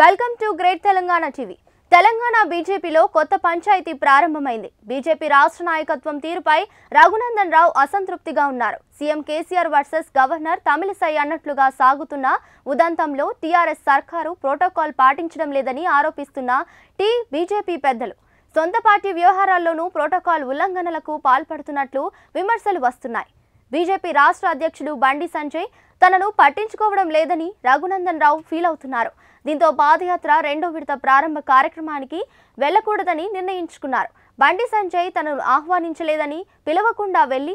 welcome to great Telangana TV Telangana బీజేపీలో కొత్త పంచాయతీ ప్రారంభమైంది బీజేపీ రాష్ట్ర నాయకత్వం తీరుపై రఘునందన్ రావు అసంతృప్తిగా ఉన్నారు CM KCR versus governor Tamilisai అన్నట్లుగా సాగుతున్న ఉదంతంలో టీఆర్ఎస్ సర్కారు ప్రోటోకాల్ పాటించడం లేదని ఆరోపిస్తున్న టీ బీజేపీ పెద్దలు సొంత పార్టీ వ్యవహారాల్లోనూ ప్రోటోకాల్ ఉల్లంఘనలకు పాల్పడుతున్నట్లు విమర్శలు వస్తున్నాయి బీజేపీ రాష్ట్ర అధ్యక్షుడు బండి సంజయ్ తనను పట్టించుకోవడం లేదని రఘునందన్ రావు ఫీల్ అవుతున్నారు దీంతో పాదయాత్ర రెండో విడత ప్రారంభ కార్యక్రమానికి వెళ్లకూడదని నిర్ణయించుకున్నారు బండి సంజయ్ తనను ఆహ్వానించలేదని పిలవకుండా వెళ్లి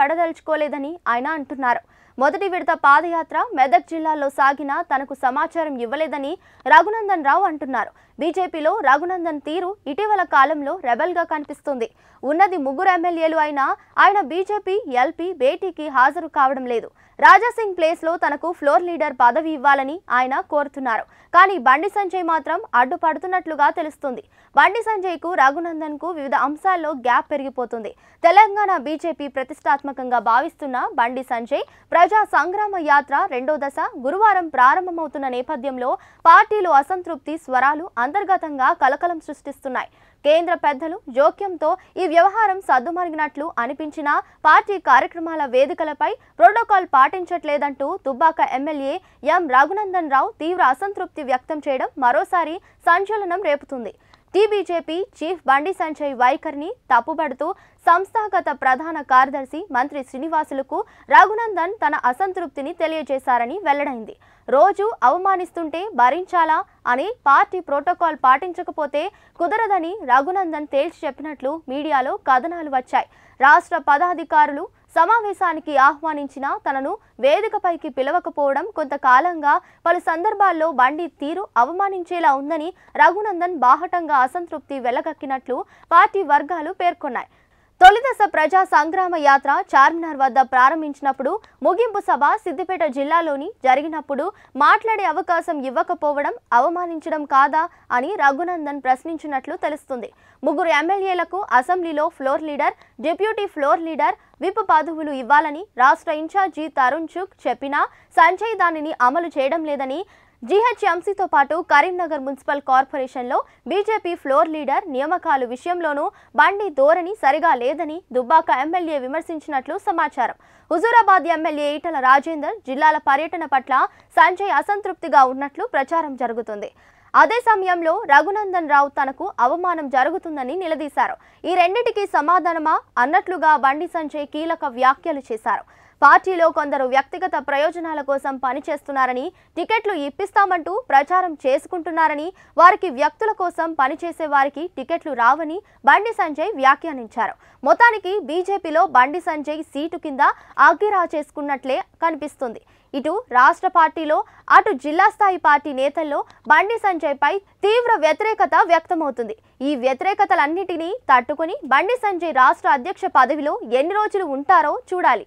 పడదలుచుకోలేదని ఆయన అంటున్నారు మొదటి విడత పాదయాత్ర మెదక్ జిల్లాలో సాగిన తనకు సమాచారం ఇవ్వలేదని రఘునందన్ రావు అంటున్నారు బీజేపీలో రఘునందన్ తీరు ఇటీవల కాలంలో రెబల్గా కనిపిస్తుంది ఉన్నది ముగ్గురు ఎమ్మెల్యేలు అయినా ఆయన బీజేపీ ఎల్పీ భేటీకి హాజరు కావడం లేదు రాజాసింగ్ ప్లేస్ ప్లేస్లో తనకు ఫ్లోర్ లీడర్ పదవి ఇవ్వాలని ఆయన కోరుతున్నారు కానీ బండి సంజయ్ మాత్రం అడ్డుపడుతున్నట్లుగా తెలుస్తుంది బండి సంజయ్కు రఘునందన్కు వివిధ అంశాల్లో గ్యాప్ పెరిగిపోతుంది తెలంగాణ బీజేపీ ప్రతిష్టాత్మకంగా భావిస్తున్న బండి సంజయ్ ప్రజా సంగ్రామ యాత్ర రెండో దశ గురువారం ప్రారంభమవుతున్న నేపథ్యంలో పార్టీలో అసంతృప్తి స్వరాలు అంతర్గతంగా కలకలం సృష్టిస్తున్నాయి కేంద్ర పెద్దలు జోక్యంతో ఈ వ్యవహారం సద్దుమరిగినట్లు అనిపించినా పార్టీ కార్యక్రమాల వేదికలపై ప్రోటోకాల్ పాటించట్లేదంటూ తుబ్బాక ఎమ్మెల్యే ఎం రఘునందన్ రావు తీవ్ర అసంతృప్తి వ్యక్తం చేయడం మరోసారి సంచలనం రేపుతుంది టీబీజేపీ చీఫ్ బండి సంజయ్ వైఖరిని తప్పుబడుతూ సంస్థాగత ప్రధాన కార్యదర్శి మంత్రి శ్రీనివాసులకు రఘునందన్ తన అసంతృప్తిని తెలియజేశారని వెల్లడైంది రోజు అవమానిస్తుంటే భరించాలా అని పార్టీ ప్రోటోకాల్ పాటించకపోతే కుదరదని రఘునందన్ తేల్చి చెప్పినట్లు మీడియాలో కథనాలు వచ్చాయి రాష్ట్ర పదాధికారులు సమావేశానికి ఆహ్వానించినా తనను వేదికపైకి పిలవకపోవడం కొంతకాలంగా పలు సందర్భాల్లో బండి తీరు అవమానించేలా ఉందని రఘునందన్ బాహటంగా అసంతృప్తి వెలగక్కినట్లు పార్టీ వర్గాలు పేర్కొన్నాయి తొలిదశ ప్రజా సంగ్రామ యాత్ర చార్మినార్ వద్ద ప్రారంభించినప్పుడు ముగింపు సభ సిద్దిపేట జిల్లాలోని జరిగినప్పుడు మాట్లాడే అవకాశం ఇవ్వకపోవడం అవమానించడం కాదా అని రఘునందన్ ప్రశ్నించినట్లు తెలుస్తుంది ముగ్గురు ఎమ్మెల్యేలకు అసెంబ్లీలో floor leader deputy floor leader whip పదవులు ఇవ్వాలని రాష్ట్ర ఇన్ఛార్జి తరుణ్ చుక్ చెప్పినా సంజయ్ దానిని అమలు చేయడం లేదని జీహెచ్ఎంసీతో పాటు కరీంనగర్ మున్సిపల్ కార్పొరేషన్లో బీజేపీ ఫ్లోర్ లీడర్ నియామకాలు విషయంలోనూ బండి ధోరణి సరిగా లేదని దుబ్బాక ఎమ్మెల్యే విమర్శించినట్లు సమాచారం హుజూరాబాద్ ఎమ్మెల్యే ఈటల రాజేందర్ జిల్లాల పర్యటన పట్ల సంజయ్ అసంతృప్తిగా ఉన్నట్లు ప్రచారం జరుగుతుంది అదే సమయంలో రఘునందన్ రావు తనకు అవమానం జరుగుతుందని నిలదీశారు ఈ రెండింటికి సమాధానమా అన్నట్లుగా బండి సంజయ్ కీలక వ్యాఖ్యలు చేశారు పార్టీలో కొందరు వ్యక్తిగత ప్రయోజనాల కోసం పనిచేస్తున్నారని టికెట్లు ఇప్పిస్తామంటూ ప్రచారం చేసుకుంటున్నారని వారికి వ్యక్తుల కోసం పనిచేసే వారికి టికెట్లు రావని బండి సంజయ్ వ్యాఖ్యానించారు మొత్తానికి బీజేపీలో బండి సంజయ్ సీటు కింద ఆగిరా చేసుకున్నట్లే కనిపిస్తుంది ఇటు రాష్ట్ర పార్టీలో అటు జిల్లా స్థాయి పార్టీ నేతల్లో బండి సంజయ్పై తీవ్ర వ్యతిరేకత వ్యక్తమవుతుంది ఈ వ్యతిరేకతలన్నిటినీ తట్టుకుని బండి సంజయ్ రాష్ట్ర అధ్యక్ష పదవిలో ఎన్ని రోజులు ఉంటారో చూడాలి